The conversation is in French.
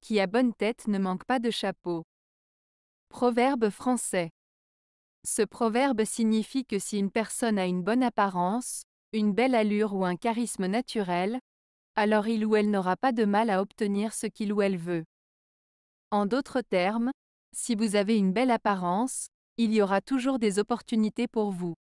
qui a bonne tête ne manque pas de chapeau. Proverbe français. Ce proverbe signifie que si une personne a une bonne apparence, une belle allure ou un charisme naturel, alors il ou elle n'aura pas de mal à obtenir ce qu'il ou elle veut. En d'autres termes, si vous avez une belle apparence, il y aura toujours des opportunités pour vous.